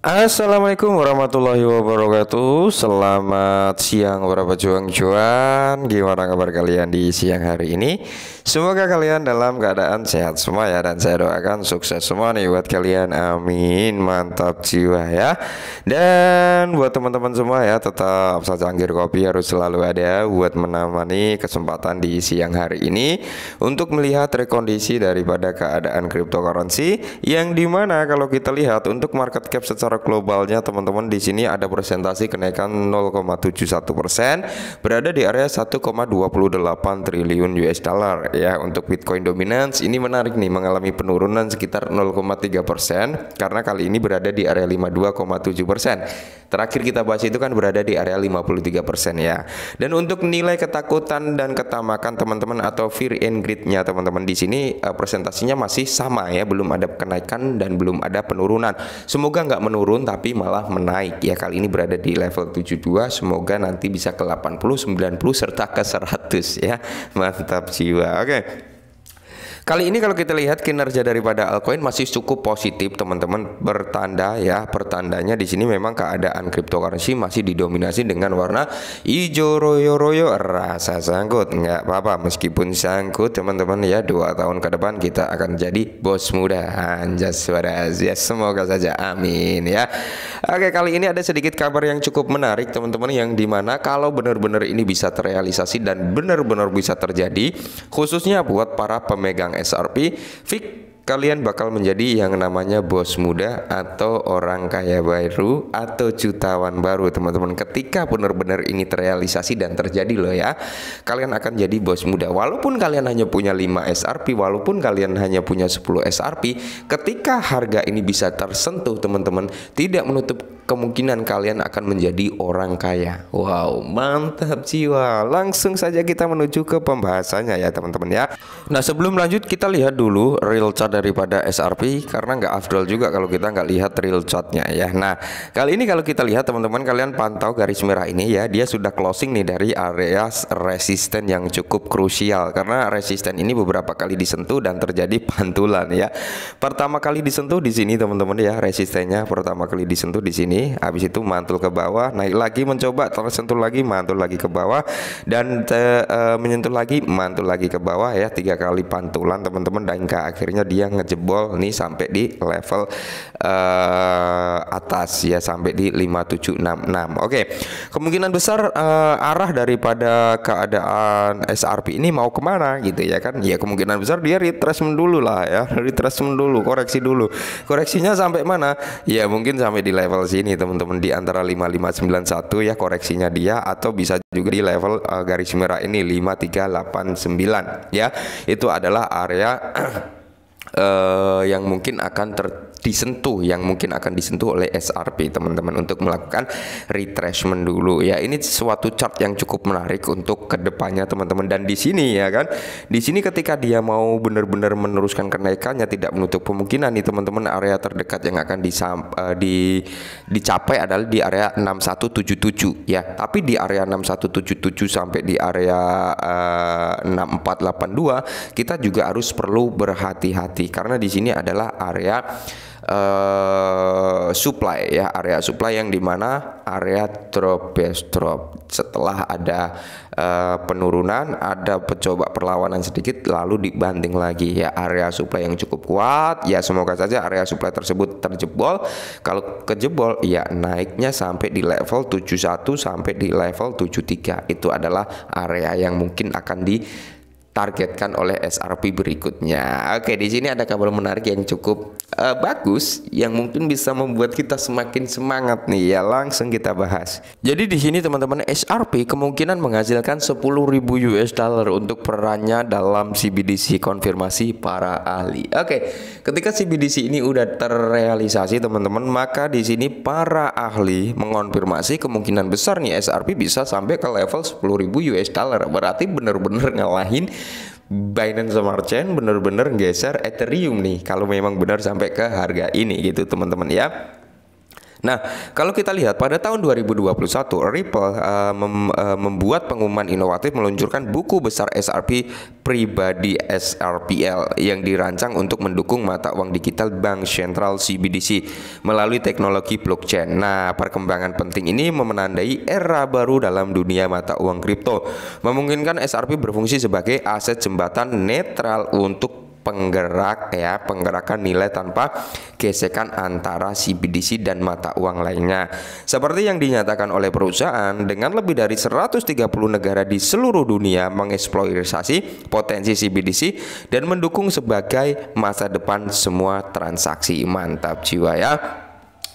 Assalamualaikum warahmatullahi wabarakatuh Selamat siang para pejuang-juan Gimana kabar kalian di siang hari ini Semoga kalian dalam keadaan sehat semua ya Dan saya doakan sukses semua nih buat kalian Amin Mantap jiwa ya Dan buat teman-teman semua ya Tetap anggir kopi harus selalu ada Buat menemani kesempatan di siang hari ini Untuk melihat rekondisi daripada keadaan cryptocurrency Yang dimana kalau kita lihat untuk market cap secara secara globalnya teman-teman di sini ada presentasi kenaikan 0,71 persen berada di area 1,28 triliun US dollar ya untuk Bitcoin dominance ini menarik nih mengalami penurunan sekitar 0,3 persen karena kali ini berada di area 52,7 persen terakhir kita bahas itu kan berada di area 53 persen ya dan untuk nilai ketakutan dan ketamakan teman-teman atau fear and greednya teman-teman di sini eh, presentasinya masih sama ya belum ada kenaikan dan belum ada penurunan semoga nggak menurun menurun tapi malah menaik ya kali ini berada di level 72 semoga nanti bisa ke 80 90 serta ke 100 ya mantap jiwa oke okay. Kali ini kalau kita lihat kinerja daripada altcoin masih cukup positif teman-teman bertanda ya pertandanya di sini memang keadaan cryptocurrency masih didominasi dengan warna hijau royo-royo rasa sangkut nggak apa-apa meskipun sangkut teman-teman ya dua tahun ke depan kita akan jadi bos muda anjas suara ya semoga saja amin ya oke kali ini ada sedikit kabar yang cukup menarik teman-teman yang dimana kalau benar-benar ini bisa terrealisasi dan benar-benar bisa terjadi khususnya buat para pemegang SRP fix kalian bakal menjadi yang namanya bos muda atau orang kaya baru atau jutawan baru teman-teman ketika benar-benar ini terrealisasi dan terjadi loh ya kalian akan jadi bos muda walaupun kalian hanya punya 5 SRP walaupun kalian hanya punya 10 SRP ketika harga ini bisa tersentuh teman-teman tidak menutup kemungkinan kalian akan menjadi orang kaya wow mantap jiwa langsung saja kita menuju ke pembahasannya ya teman-teman ya nah sebelum lanjut kita lihat dulu real chart daripada SRP karena nggak afdol juga kalau kita nggak lihat real chartnya ya. Nah kali ini kalau kita lihat teman-teman kalian pantau garis merah ini ya dia sudah closing nih dari area resisten yang cukup krusial karena resisten ini beberapa kali disentuh dan terjadi pantulan ya. Pertama kali disentuh di sini teman-teman ya resistennya pertama kali disentuh di sini habis itu mantul ke bawah naik lagi mencoba tersentuh lagi mantul lagi ke bawah dan te, eh, e, eh, menyentuh lagi mantul lagi ke bawah ya tiga kali pantulan teman-teman dan akhirnya dia dia ngejebol nih sampai di level uh, atas ya sampai di 5766. Oke. Okay. Kemungkinan besar uh, arah daripada keadaan SRP ini mau kemana gitu ya kan? Ya kemungkinan besar dia retracement dulu lah ya, retracement dulu, koreksi dulu. Koreksinya sampai mana? Ya mungkin sampai di level sini teman-teman di antara 5591 ya koreksinya dia atau bisa juga di level uh, garis merah ini 5389 ya. Itu adalah area uh, yang mungkin akan ter disentuh yang mungkin akan disentuh oleh SRP teman-teman untuk melakukan retracement dulu ya ini suatu chart yang cukup menarik untuk kedepannya teman-teman dan di sini ya kan di sini ketika dia mau benar-benar meneruskan kenaikannya tidak menutup kemungkinan nih teman-teman area terdekat yang akan disam, uh, di dicapai adalah di area 6177 ya tapi di area 6177 sampai di area uh, eh, 6482 kita juga harus perlu berhati-hati karena di sini adalah area uh, supply ya area supply yang dimana area drop base drop setelah ada uh, penurunan ada coba perlawanan sedikit lalu dibanting lagi ya area supply yang cukup kuat ya semoga saja area supply tersebut terjebol kalau kejebol ya naiknya sampai di level 71 sampai di level 73 itu adalah area yang mungkin akan di ditargetkan oleh SRP berikutnya. Oke, di sini ada kabel menarik yang cukup uh, bagus yang mungkin bisa membuat kita semakin semangat nih ya. Langsung kita bahas. Jadi di sini teman-teman SRP kemungkinan menghasilkan 10.000 US dollar untuk perannya dalam CBDC konfirmasi para ahli. Oke, ketika CBDC ini udah terrealisasi teman-teman, maka di sini para ahli mengonfirmasi kemungkinan besar nih SRP bisa sampai ke level 10.000 US dollar. Berarti benar-benar ngalahin Binance Smart Chain benar-benar geser Ethereum nih kalau memang benar sampai ke harga ini gitu teman-teman ya Nah, kalau kita lihat pada tahun 2021, Ripple uh, mem, uh, membuat pengumuman inovatif meluncurkan buku besar SRP pribadi SRPL yang dirancang untuk mendukung mata uang digital Bank Sentral CBDC melalui teknologi blockchain. Nah, perkembangan penting ini menandai era baru dalam dunia mata uang kripto, memungkinkan SRP berfungsi sebagai aset jembatan netral untuk penggerak ya penggerakan nilai tanpa gesekan antara CBDC dan mata uang lainnya seperti yang dinyatakan oleh perusahaan dengan lebih dari 130 negara di seluruh dunia mengeksploitasi potensi CBDC dan mendukung sebagai masa depan semua transaksi mantap jiwa ya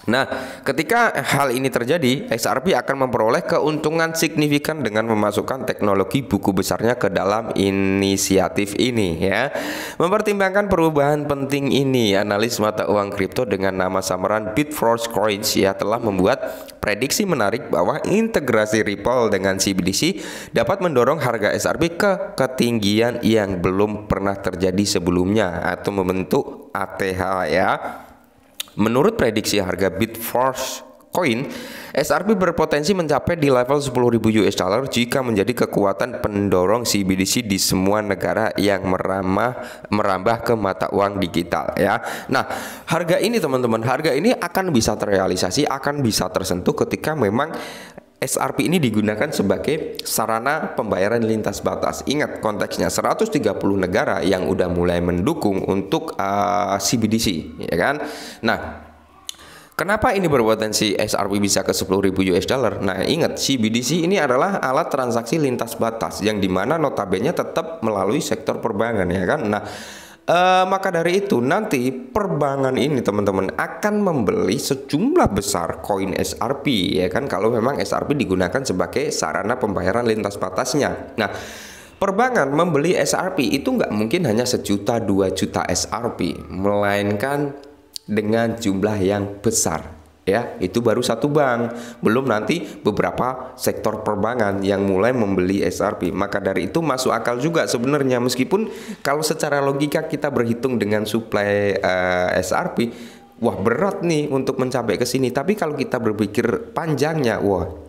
Nah, ketika hal ini terjadi, XRP akan memperoleh keuntungan signifikan dengan memasukkan teknologi buku besarnya ke dalam inisiatif ini ya. Mempertimbangkan perubahan penting ini, analis mata uang kripto dengan nama samaran Bitforce Coins ya telah membuat prediksi menarik bahwa integrasi Ripple dengan CBDC dapat mendorong harga XRP ke ketinggian yang belum pernah terjadi sebelumnya atau membentuk ATH ya. Menurut prediksi harga Bitforce Coin, SRP berpotensi mencapai di level 10.000 US dollar jika menjadi kekuatan pendorong CBDC di semua negara yang meramah merambah ke mata uang digital ya. Nah, harga ini teman-teman, harga ini akan bisa terrealisasi, akan bisa tersentuh ketika memang SRP ini digunakan sebagai sarana pembayaran lintas batas. Ingat konteksnya 130 negara yang udah mulai mendukung untuk uh, ah, CBDC, ya kan? Nah, Kenapa ini berpotensi SRP bisa ke 10.000 US dollar? Nah, ingat CBDC ini adalah alat transaksi lintas batas yang dimana notabene tetap melalui sektor perbankan ya kan. Nah, Uh, maka dari itu nanti perbankan ini teman-teman akan membeli sejumlah besar koin SRP ya kan kalau memang SRP digunakan sebagai sarana pembayaran lintas batasnya. Nah perbankan membeli SRP itu nggak mungkin hanya sejuta dua juta SRP melainkan dengan jumlah yang besar ya itu baru satu bank belum nanti beberapa sektor perbankan yang mulai membeli SRP maka dari itu masuk akal juga sebenarnya meskipun kalau secara logika kita berhitung dengan suplai uh, eh, SRP wah berat nih untuk mencapai ke sini tapi kalau kita berpikir panjangnya wah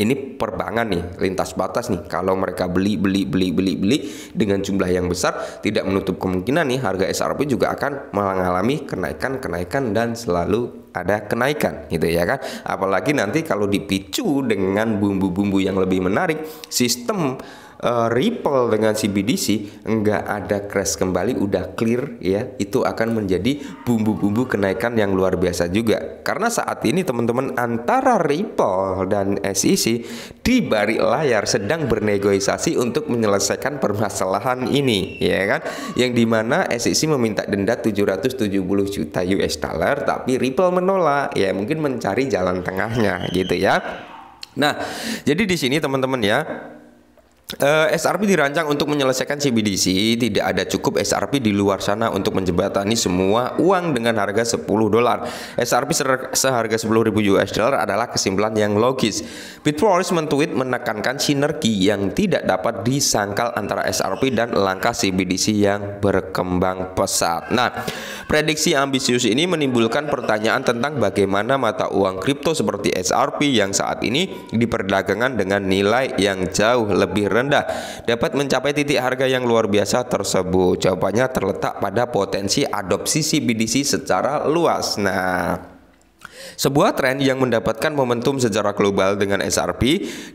ini perbankan nih lintas batas nih kalau mereka beli beli beli beli beli dengan jumlah yang besar tidak menutup kemungkinan nih harga SRP juga akan mengalami kenaikan kenaikan dan selalu ada kenaikan gitu ya kan apalagi nanti kalau dipicu dengan bumbu-bumbu yang lebih menarik sistem uh, Ripple dengan CBDC nggak ada crash kembali udah clear ya itu akan menjadi bumbu-bumbu kenaikan yang luar biasa juga karena saat ini teman-teman antara Ripple dan SEC di balik layar sedang bernegosiasi untuk menyelesaikan permasalahan ini ya kan yang dimana SEC meminta denda 770 juta US dollar tapi Ripple menolak ya mungkin mencari jalan tengahnya gitu ya Nah, jadi di sini teman-teman ya, Uh, eh, SRP dirancang untuk menyelesaikan CBDC, tidak ada cukup SRP di luar sana untuk menjembatani semua uang dengan harga 10 dolar. SRP seharga 10.000 US dollar adalah kesimpulan yang logis. Bitforce mentweet menekankan sinergi yang tidak dapat disangkal antara SRP dan langkah CBDC yang berkembang pesat. Nah, prediksi ambisius ini menimbulkan pertanyaan tentang bagaimana mata uang kripto seperti SRP yang saat ini diperdagangkan dengan nilai yang jauh lebih rendah rendah dapat mencapai titik harga yang luar biasa tersebut. Jawabannya terletak pada potensi adopsi CBDC secara luas. Nah, sebuah tren yang mendapatkan momentum secara global dengan SRP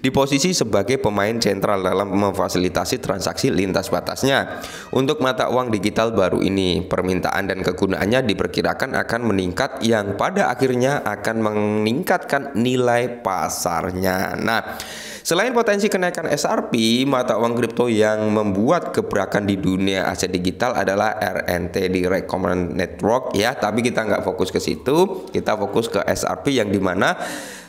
di posisi sebagai pemain sentral dalam memfasilitasi transaksi lintas batasnya. Untuk mata uang digital baru ini, permintaan dan kegunaannya diperkirakan akan meningkat yang pada akhirnya akan meningkatkan nilai pasarnya. Nah, Selain potensi kenaikan SRP, mata uang kripto yang membuat gebrakan di dunia aset digital adalah RNT di Recommend Network ya, tapi kita nggak fokus ke situ, kita fokus ke SRP yang dimana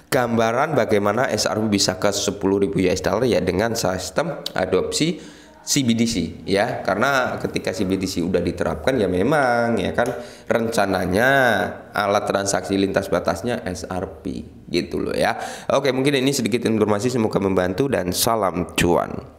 gambaran bagaimana SRP bisa ke 10.000 US dollar ya dengan sistem adopsi CBDC ya karena ketika CBDC udah diterapkan ya memang ya kan rencananya alat transaksi lintas batasnya SRP gitu loh ya. Oke, mungkin ini sedikit informasi semoga membantu dan salam cuan.